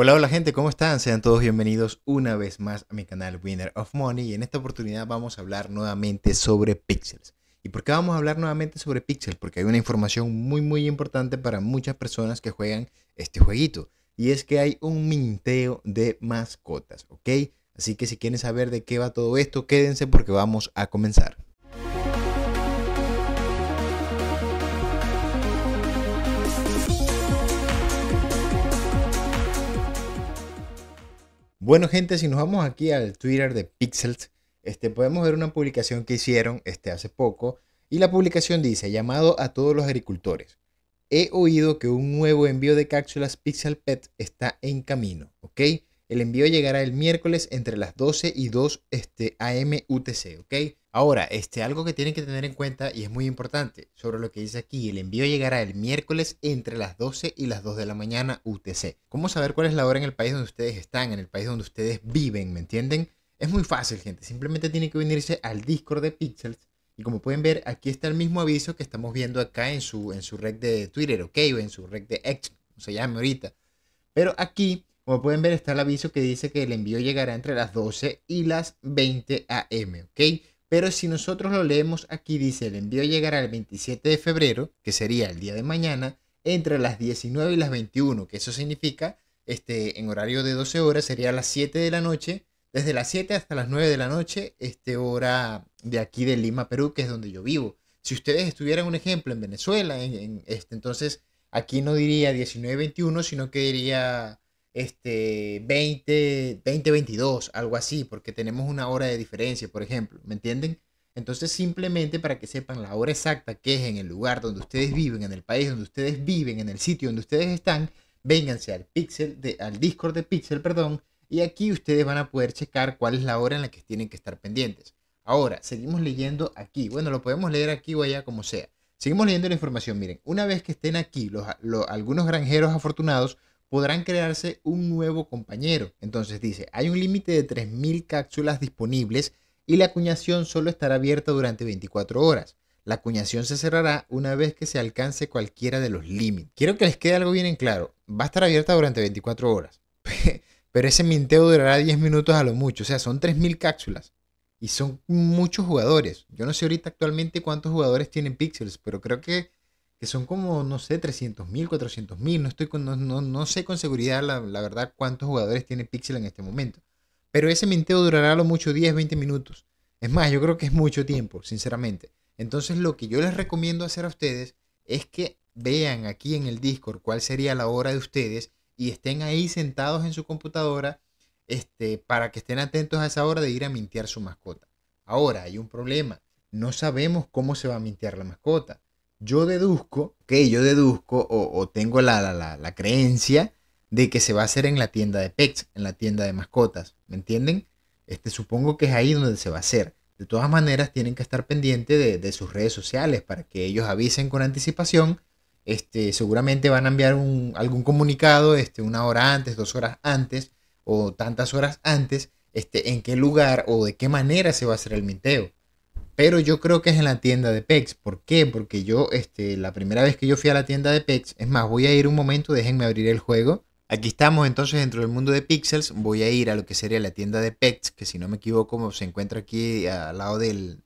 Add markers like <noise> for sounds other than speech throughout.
Hola, hola gente, ¿cómo están? Sean todos bienvenidos una vez más a mi canal Winner of Money y en esta oportunidad vamos a hablar nuevamente sobre Pixels. ¿Y por qué vamos a hablar nuevamente sobre Pixels? Porque hay una información muy muy importante para muchas personas que juegan este jueguito y es que hay un minteo de mascotas, ¿ok? Así que si quieren saber de qué va todo esto, quédense porque vamos a comenzar. Bueno, gente, si nos vamos aquí al Twitter de Pixels, este, podemos ver una publicación que hicieron este, hace poco. Y la publicación dice, llamado a todos los agricultores. He oído que un nuevo envío de cápsulas Pixel Pet está en camino, ¿ok? El envío llegará el miércoles entre las 12 y 2 este, AM UTC, ¿ok? Ahora, este, algo que tienen que tener en cuenta y es muy importante sobre lo que dice aquí, el envío llegará el miércoles entre las 12 y las 2 de la mañana UTC. ¿Cómo saber cuál es la hora en el país donde ustedes están, en el país donde ustedes viven, me entienden? Es muy fácil, gente. Simplemente tienen que unirse al Discord de Pixels. Y como pueden ver, aquí está el mismo aviso que estamos viendo acá en su, en su red de Twitter, ¿ok? O en su red de X, como se llame ahorita. Pero aquí, como pueden ver, está el aviso que dice que el envío llegará entre las 12 y las 20 AM, ¿ok? Pero si nosotros lo leemos aquí, dice, el envío llegará el 27 de febrero, que sería el día de mañana, entre las 19 y las 21, que eso significa, este, en horario de 12 horas, sería las 7 de la noche, desde las 7 hasta las 9 de la noche, este, hora de aquí de Lima, Perú, que es donde yo vivo. Si ustedes estuvieran un ejemplo en Venezuela, este, entonces aquí no diría 19-21, sino que diría este, 20, 2022, algo así, porque tenemos una hora de diferencia, por ejemplo, ¿me entienden? Entonces simplemente para que sepan la hora exacta que es en el lugar donde ustedes viven, en el país donde ustedes viven, en el sitio donde ustedes están, vénganse al Pixel, de, al Discord de Pixel, perdón, y aquí ustedes van a poder checar cuál es la hora en la que tienen que estar pendientes. Ahora, seguimos leyendo aquí. Bueno, lo podemos leer aquí o allá como sea. Seguimos leyendo la información. Miren, una vez que estén aquí, los, algunos granjeros afortunados podrán crearse un nuevo compañero. Entonces dice, hay un límite de 3.000 cápsulas disponibles y la acuñación solo estará abierta durante 24 horas. La acuñación se cerrará una vez que se alcance cualquiera de los límites. Quiero que les quede algo bien en claro. Va a estar abierta durante 24 horas. <laughs> Pero ese minteo durará 10 minutos a lo mucho. O sea, son 3.000 cápsulas. Y son muchos jugadores. Yo no sé ahorita actualmente cuántos jugadores tienen píxeles, pero creo que que son como, no sé, 300.000, 400.000, no, no, sé con seguridad la, verdad cuántos jugadores tiene Pixel en este momento. Pero ese minteo durará lo mucho 10, 20 minutos. Es más, yo creo que es mucho tiempo, sinceramente. Entonces lo que yo les recomiendo hacer a ustedes es que vean aquí en el Discord cuál sería la hora de ustedes y estén ahí sentados en su computadora este, para que estén atentos a esa hora de ir a mintear su mascota. Ahora, hay un problema. No sabemos cómo se va a mintear la mascota yo deduzco, que yo deduzco o, tengo la, creencia de que se va a hacer en la tienda de pets, en la tienda de mascotas, ¿me entienden? Este, supongo que es ahí donde se va a hacer. De todas maneras, tienen que estar pendientes de, sus redes sociales para que ellos avisen con anticipación. Este, seguramente van a enviar algún comunicado este, una hora antes, dos horas antes o tantas horas antes este, en qué lugar o de qué manera se va a hacer el minteo. Pero yo creo que es en la tienda de PEX. ¿Por qué? Porque yo, este, la primera vez que yo fui a la tienda de PEX, es más, voy a ir un momento, déjenme abrir el juego. Aquí estamos entonces dentro del mundo de Pixels. Voy a ir a lo que sería la tienda de PEX, que si no me equivoco se encuentra aquí al lado del,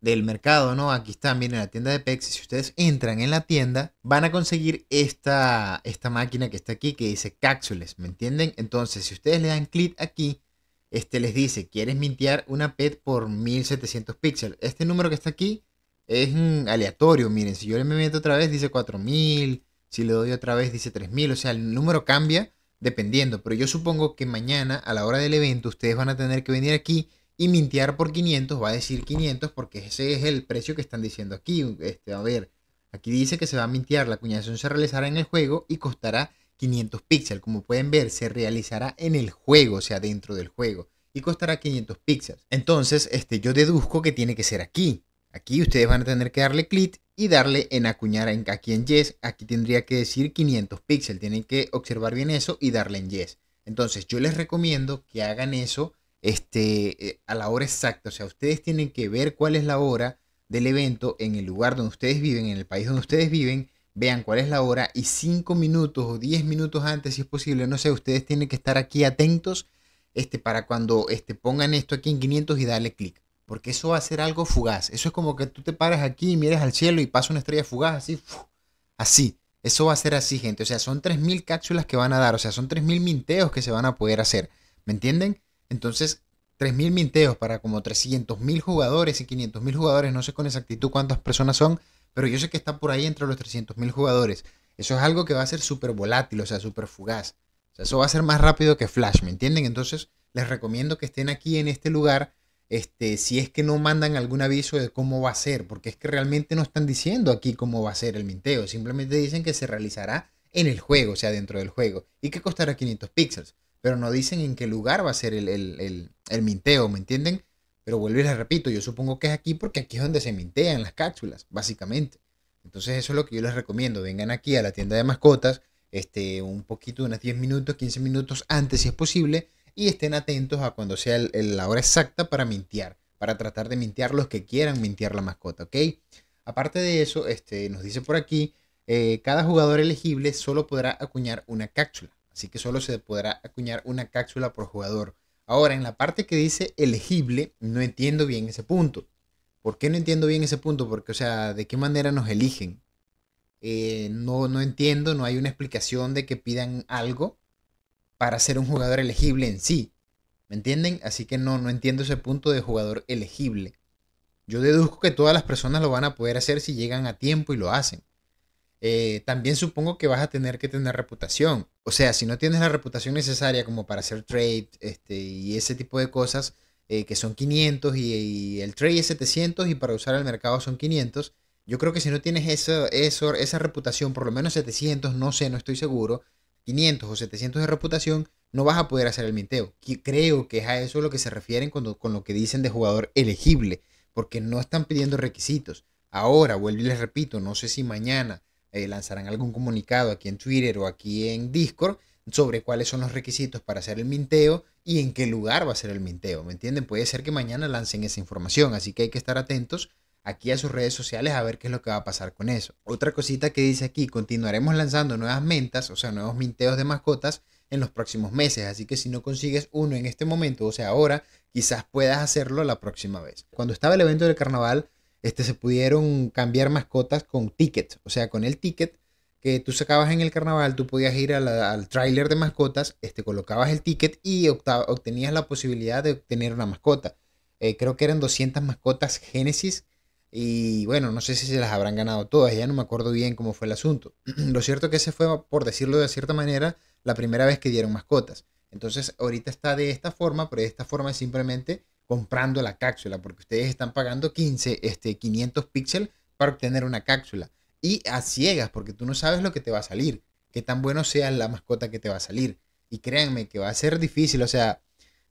del mercado, ¿no? Aquí están, miren, la tienda de PEX. Si ustedes entran en la tienda, van a conseguir esta, esta máquina que está aquí, que dice cápsules, ¿me entienden? Entonces, si ustedes le dan clic aquí, este, les dice, ¿quieres mintear una PET por 1700 píxeles? Este número que está aquí es mm, aleatorio, miren, si yo le meto otra vez dice 4000, si le doy otra vez dice 3000, o sea, el número cambia dependiendo, pero yo supongo que mañana a la hora del evento ustedes van a tener que venir aquí y mintear por 500, va a decir 500 porque ese es el precio que están diciendo aquí, este, a ver, aquí dice que se va a mintear, la acuñación se realizará en el juego y costará 500 píxeles. Como pueden ver, se realizará en el juego, o sea, dentro del juego. Y costará 500 píxeles. Entonces, este, yo deduzco que tiene que ser aquí. Aquí ustedes van a tener que darle clic y darle en acuñar en, aquí en yes. Aquí tendría que decir 500 píxeles. Tienen que observar bien eso y darle en yes. Entonces, yo les recomiendo que hagan eso este, eh, a la hora exacta. O sea, ustedes tienen que ver cuál es la hora del evento en el lugar donde ustedes viven, en el país donde ustedes viven vean cuál es la hora y 5 minutos o 10 minutos antes, si es posible, no sé, ustedes tienen que estar aquí atentos este, para cuando este, pongan esto aquí en 500 y darle clic. Porque eso va a ser algo fugaz. Eso es como que tú te paras aquí y miras al cielo y pasa una estrella fugaz así. Así. Eso va a ser así, gente. O sea, son 3.000 cápsulas que van a dar. O sea, son 3.000 minteos que se van a poder hacer. ¿Me entienden? Entonces, 3.000 minteos para como 300.000 jugadores y 500.000 jugadores. No sé con exactitud cuántas personas son pero yo sé que está por ahí entre los 300.000 jugadores. Eso es algo que va a ser súper volátil, o sea, súper fugaz. O sea, eso va a ser más rápido que Flash, ¿me entienden? Entonces, les recomiendo que estén aquí en este lugar, este, si es que no mandan algún aviso de cómo va a ser, porque es que realmente no están diciendo aquí cómo va a ser el minteo, simplemente dicen que se realizará en el juego, o sea, dentro del juego, y que costará 500 píxeles, pero no dicen en qué lugar va a ser el, el, el minteo, ¿me entienden? Pero vuelvo y les repito, yo supongo que es aquí porque aquí es donde se mintean las cápsulas, básicamente. Entonces eso es lo que yo les recomiendo. Vengan aquí a la tienda de mascotas, este, un poquito, unas 10 minutos, 15 minutos antes si es posible, y estén atentos a cuando sea la hora exacta para mintear, para tratar de mintear los que quieran mintear la mascota, ¿ok? Aparte de eso, este, nos dice por aquí, eh, cada jugador elegible solo podrá acuñar una cápsula, así que solo se podrá acuñar una cápsula por jugador. Ahora, en la parte que dice elegible, no entiendo bien ese punto. ¿Por qué no entiendo bien ese punto? Porque, o sea, ¿de qué manera nos eligen? Eh, no, no entiendo, no hay una explicación de que pidan algo para ser un jugador elegible en sí. ¿Me entienden? Así que no, no entiendo ese punto de jugador elegible. Yo deduzco que todas las personas lo van a poder hacer si llegan a tiempo y lo hacen. Eh, también supongo que vas a tener que tener reputación. O sea, si no tienes la reputación necesaria como para hacer trade este, y ese tipo de cosas, eh, que son 500 y, el trade es 700 y para usar el mercado son 500, yo creo que si no tienes eso, eso, esa reputación, por lo menos 700, no sé, no estoy seguro, 500 o 700 de reputación, no vas a poder hacer el minteo. Creo que es a eso lo que se refieren cuando, con lo que dicen de jugador elegible, porque no están pidiendo requisitos. Ahora, vuelvo y les repito, no sé si mañana eh, lanzarán algún comunicado aquí en Twitter o aquí en Discord sobre cuáles son los requisitos para hacer el minteo y en qué lugar va a ser el minteo, ¿me entienden? Puede ser que mañana lancen esa información, así que hay que estar atentos aquí a sus redes sociales a ver qué es lo que va a pasar con eso. Otra cosita que dice aquí, continuaremos lanzando nuevas mentas, o sea, nuevos minteos de mascotas en los próximos meses, así que si no consigues uno en este momento, o sea, ahora, quizás puedas hacerlo la próxima vez. Cuando estaba el evento del carnaval, este, se pudieron cambiar mascotas con tickets. O sea, con el ticket que tú sacabas en el carnaval, tú podías ir al trailer de mascotas, este, colocabas el ticket y obtenías la posibilidad de obtener una mascota. Eh, creo que eran 200 mascotas Génesis y bueno, no sé si se las habrán ganado todas, ya no me acuerdo bien cómo fue el asunto. <clears throat> Lo cierto que ese fue, por decirlo de cierta manera, la primera vez que dieron mascotas. Entonces, ahorita está de esta forma, pero de esta forma es simplemente comprando la cápsula, porque ustedes están pagando 15, este, 500 píxeles para obtener una cápsula. Y a ciegas, porque tú no sabes lo que te va a salir, qué tan bueno sea la mascota que te va a salir. Y créanme que va a ser difícil, o sea,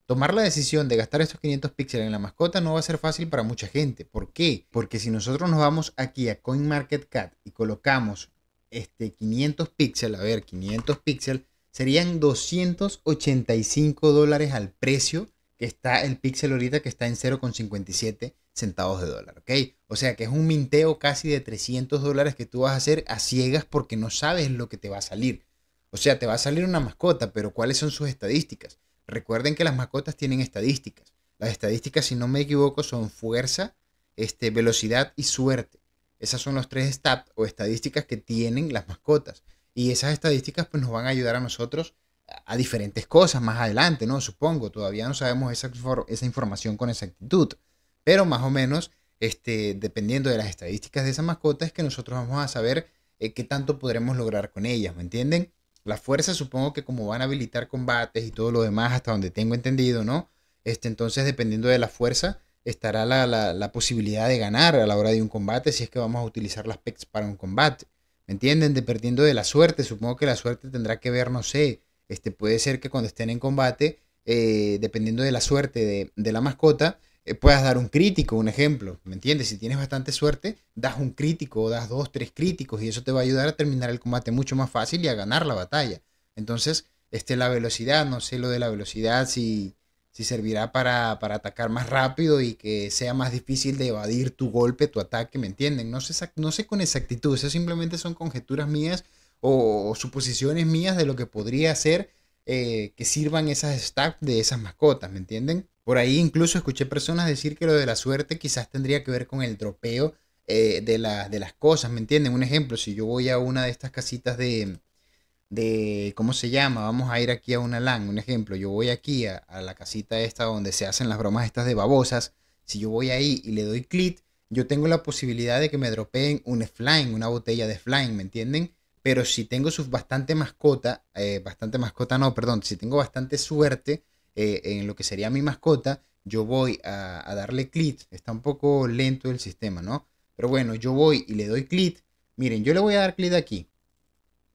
tomar la decisión de gastar estos 500 píxeles en la mascota no va a ser fácil para mucha gente. ¿Por qué? Porque si nosotros nos vamos aquí a CoinMarketCat y colocamos este 500 píxeles, a ver, 500 píxeles, serían 285 dólares al precio que está el Pixel ahorita que está en 0,57 centavos de dólar, ¿ok? O sea que es un minteo casi de 300 dólares que tú vas a hacer a ciegas porque no sabes lo que te va a salir. O sea, te va a salir una mascota, pero ¿cuáles son sus estadísticas? Recuerden que las mascotas tienen estadísticas. Las estadísticas, si no me equivoco, son fuerza, este, velocidad y suerte. Esas son los tres stats o estadísticas que tienen las mascotas. Y esas estadísticas pues, nos van a ayudar a nosotros a diferentes cosas más adelante, ¿no? Supongo, todavía no sabemos esa, esa información con exactitud, pero más o menos, este, dependiendo de las estadísticas de esa mascota, es que nosotros vamos a saber eh, qué tanto podremos lograr con ellas, ¿me entienden? La fuerza supongo que como van a habilitar combates y todo lo demás, hasta donde tengo entendido, ¿no? Este, entonces, dependiendo de la fuerza, estará la, la posibilidad de ganar a la hora de un combate, si es que vamos a utilizar las PECs para un combate. ¿Me entienden? Dependiendo de la suerte, supongo que la suerte tendrá que ver, no sé, este, puede ser que cuando estén en combate, eh, dependiendo de la suerte de, la mascota, eh, puedas dar un crítico, un ejemplo. ¿Me entiendes? Si tienes bastante suerte, das un crítico, o das dos, tres críticos y eso te va a ayudar a terminar el combate mucho más fácil y a ganar la batalla. Entonces, este, la velocidad, no sé lo de la velocidad, si, si servirá para, para, atacar más rápido y que sea más difícil de evadir tu golpe, tu ataque, ¿me entienden? No sé, no sé con exactitud, eso simplemente son conjeturas mías o, suposiciones mías de lo que podría ser eh, que sirvan esas stacks de esas mascotas, ¿me entienden? Por ahí incluso escuché personas decir que lo de la suerte quizás tendría que ver con el tropeo eh, de, de las cosas, ¿me entienden? Un ejemplo, si yo voy a una de estas casitas de, de, ¿cómo se llama? Vamos a ir aquí a una LAN, un ejemplo, yo voy aquí a, a la casita esta donde se hacen las bromas estas de babosas, si yo voy ahí y le doy clic, yo tengo la posibilidad de que me dropeen un flying, una botella de flying, ¿me entienden? pero si tengo bastante mascota, eh, bastante mascota no, perdón, si tengo bastante suerte eh, en lo que sería mi mascota, yo voy a, darle clic, está un poco lento el sistema, ¿no? Pero bueno, yo voy y le doy clic, miren, yo le voy a dar clic aquí,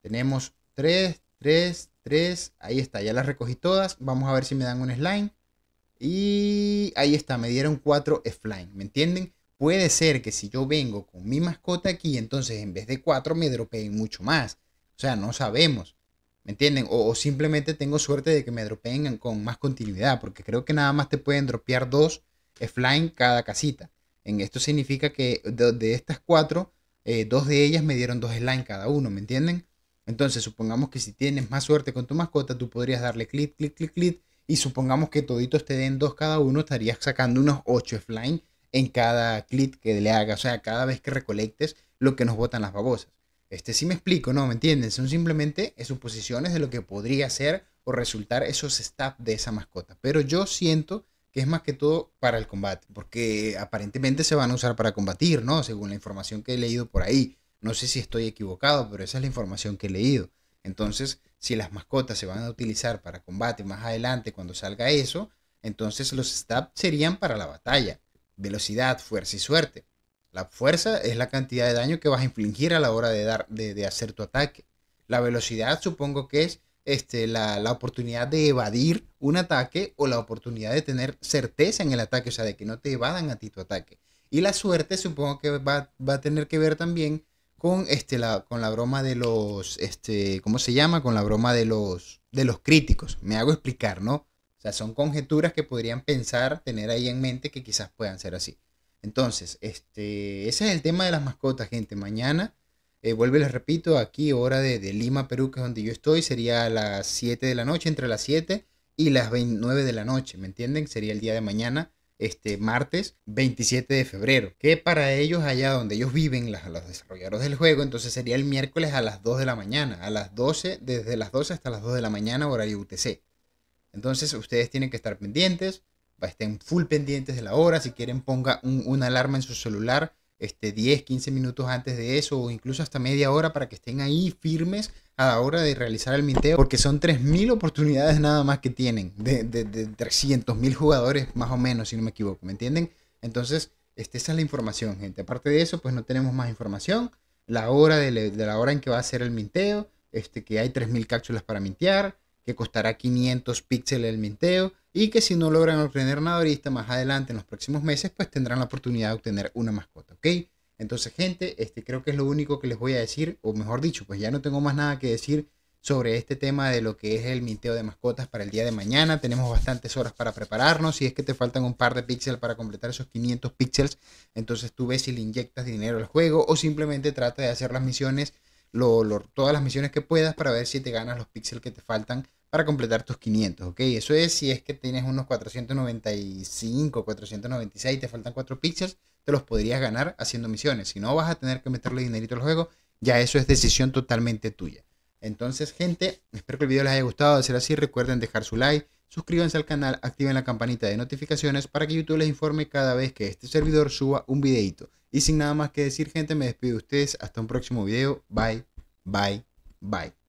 tenemos 3, 3, 3, ahí está, ya las recogí todas, vamos a ver si me dan un slime, y ahí está, me dieron cuatro slime, ¿me entienden? puede ser que si yo vengo con mi mascota aquí, entonces en vez de cuatro me dropeen mucho más. O sea, no sabemos. ¿Me entienden? O, simplemente tengo suerte de que me dropeen con más continuidad, porque creo que nada más te pueden dropear dos flying cada casita. En esto significa que de, estas cuatro, eh, dos de ellas me dieron dos slime cada uno, ¿me entienden? Entonces, supongamos que si tienes más suerte con tu mascota, tú podrías darle clic, clic, clic, clic. Y supongamos que toditos te den dos cada uno, estarías sacando unos 8 flying en cada clic que le hagas o sea, cada vez que recolectes lo que nos botan las babosas. Este, sí me explico, ¿no? ¿Me entienden? Son simplemente suposiciones de lo que podría ser o resultar esos stats de esa mascota. Pero yo siento que es más que todo para el combate, porque aparentemente se van a usar para combatir, ¿no? Según la información que he leído por ahí. No sé si estoy equivocado, pero esa es la información que he leído. Entonces, si las mascotas se van a utilizar para combate más adelante cuando salga eso, entonces los stabs serían para la batalla velocidad, fuerza y suerte. La fuerza es la cantidad de daño que vas a infligir a la hora de, dar, de, hacer tu ataque. La velocidad supongo que es este, la, oportunidad de evadir un ataque o la oportunidad de tener certeza en el ataque, o sea, de que no te evadan a ti tu ataque. Y la suerte supongo que va, a tener que ver también con, este, la, con la broma de los, este, ¿cómo se llama? Con la broma de los, de los críticos. Me hago explicar, ¿no? sea, son conjeturas que podrían pensar, tener ahí en mente que quizás puedan ser así. Entonces, este, ese es el tema de las mascotas, gente. Mañana, eh, vuelvo y les repito, aquí, hora de, Lima, Perú, que es donde yo estoy, sería a las 7 de la noche, entre las 7 y las 29 de la noche, ¿me entienden? Sería el día de mañana, este martes 27 de febrero, que para ellos, allá donde ellos viven, las, los desarrolladores del juego, entonces sería el miércoles a las 2 de la mañana, a las 12, desde las 12 hasta las 2 de la mañana, horario UTC. Entonces ustedes tienen que estar pendientes, estén full pendientes de la hora, si quieren ponga una alarma en su celular este, 10, 15 minutos antes de eso o incluso hasta media hora para que estén ahí firmes a la hora de realizar el minteo, porque son 3.000 oportunidades nada más que tienen, de, 300.000 jugadores más o menos, si no me equivoco, ¿me entienden? Entonces, esta esa es la información, gente. Aparte de eso, pues no tenemos más información, la hora de, la hora en que va a ser el minteo, este, que hay 3.000 cápsulas para mintear, que costará 500 píxeles el minteo y que si no logran obtener una más adelante en los próximos meses, pues tendrán la oportunidad de obtener una mascota, ¿ok? Entonces, gente, este creo que es lo único que les voy a decir, o mejor dicho, pues ya no tengo más nada que decir sobre este tema de lo que es el minteo de mascotas para el día de mañana. Tenemos bastantes horas para prepararnos. Si es que te faltan un par de píxeles para completar esos 500 píxeles, entonces tú ves si le inyectas dinero al juego o simplemente trata de hacer las misiones lo, todas las misiones que puedas para ver si te ganas los píxeles que te faltan para completar tus 500, ¿ok? Eso es si es que tienes unos 495, 496, y te faltan 4 píxeles, te los podrías ganar haciendo misiones. Si no, vas a tener que meterle dinerito al juego, ya eso es decisión totalmente tuya. Entonces, gente, espero que el video les haya gustado. De ser así, recuerden dejar su like, suscríbanse al canal, activen la campanita de notificaciones para que YouTube les informe cada vez que este servidor suba un videito. Y sin nada más que decir, gente, me despido de ustedes. Hasta un próximo video. Bye, bye, bye.